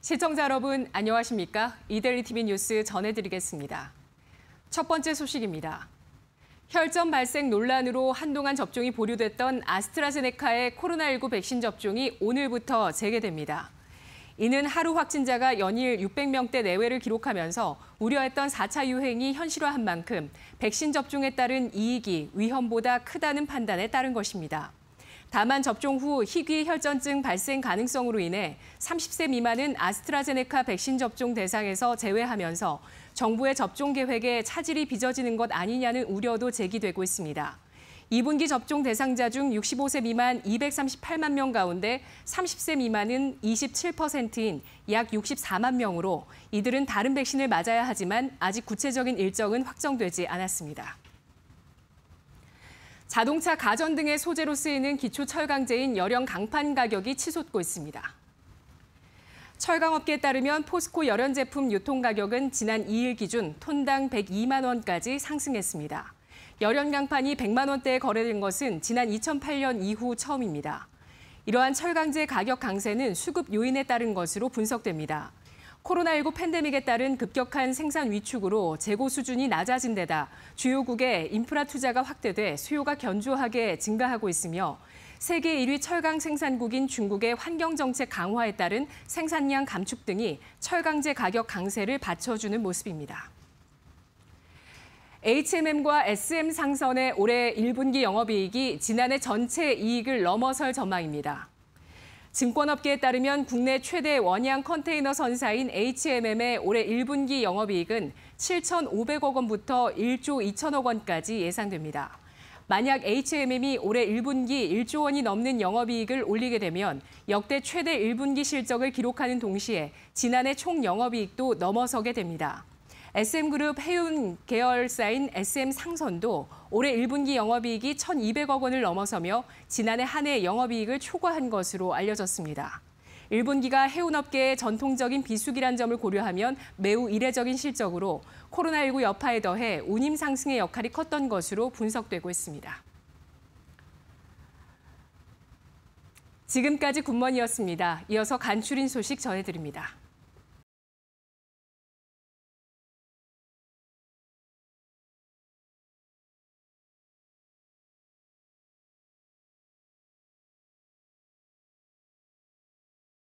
시청자 여러분 안녕하십니까? 이데일리 TV 뉴스 전해드리겠습니다. 첫 번째 소식입니다. 혈전 발생 논란으로 한동안 접종이 보류됐던 아스트라제네카의 코로나19 백신 접종이 오늘부터 재개됩니다. 이는 하루 확진자가 연일 600명대 내외를 기록하면서 우려했던 4차 유행이 현실화한 만큼 백신 접종에 따른 이익이 위험보다 크다는 판단에 따른 것입니다. 다만 접종 후 희귀 혈전증 발생 가능성으로 인해 30세 미만은 아스트라제네카 백신 접종 대상에서 제외하면서 정부의 접종 계획에 차질이 빚어지는 것 아니냐는 우려도 제기되고 있습니다. 2분기 접종 대상자 중 65세 미만 238만 명 가운데 30세 미만은 27%인 약 64만 명으로 이들은 다른 백신을 맞아야 하지만 아직 구체적인 일정은 확정되지 않았습니다. 자동차 가전 등의 소재로 쓰이는 기초 철강제인 열형 강판 가격이 치솟고 있습니다. 철강업계에 따르면 포스코 열연 제품 유통 가격은 지난 2일 기준 톤당 102만 원까지 상승했습니다. 열연 강판이 100만 원대에 거래된 것은 지난 2008년 이후 처음입니다. 이러한 철강제 가격 강세는 수급 요인에 따른 것으로 분석됩니다. 코로나19 팬데믹에 따른 급격한 생산 위축으로 재고 수준이 낮아진 데다 주요국의 인프라 투자가 확대돼 수요가 견조하게 증가하고 있으며 세계 1위 철강 생산국인 중국의 환경 정책 강화에 따른 생산량 감축 등이 철강제 가격 강세를 받쳐주는 모습입니다. HMM과 SM 상선의 올해 1분기 영업이익이 지난해 전체 이익을 넘어설 전망입니다. 증권업계에 따르면 국내 최대 원양 컨테이너 선사인 HMM의 올해 1분기 영업이익은 7,500억 원부터 1조 2천억 원까지 예상됩니다. 만약 HMM이 올해 1분기 1조 원이 넘는 영업이익을 올리게 되면 역대 최대 1분기 실적을 기록하는 동시에 지난해 총 영업이익도 넘어서게 됩니다. SM그룹 해운 계열사인 SM상선도 올해 1분기 영업이익이 1,200억 원을 넘어서며 지난해 한 해 영업이익을 초과한 것으로 알려졌습니다. 1분기가 해운업계의 전통적인 비수기란 점을 고려하면 매우 이례적인 실적으로 코로나19 여파에 더해 운임 상승의 역할이 컸던 것으로 분석되고 있습니다. 지금까지 굿모이었습니다 이어서 간추린 소식 전해드립니다.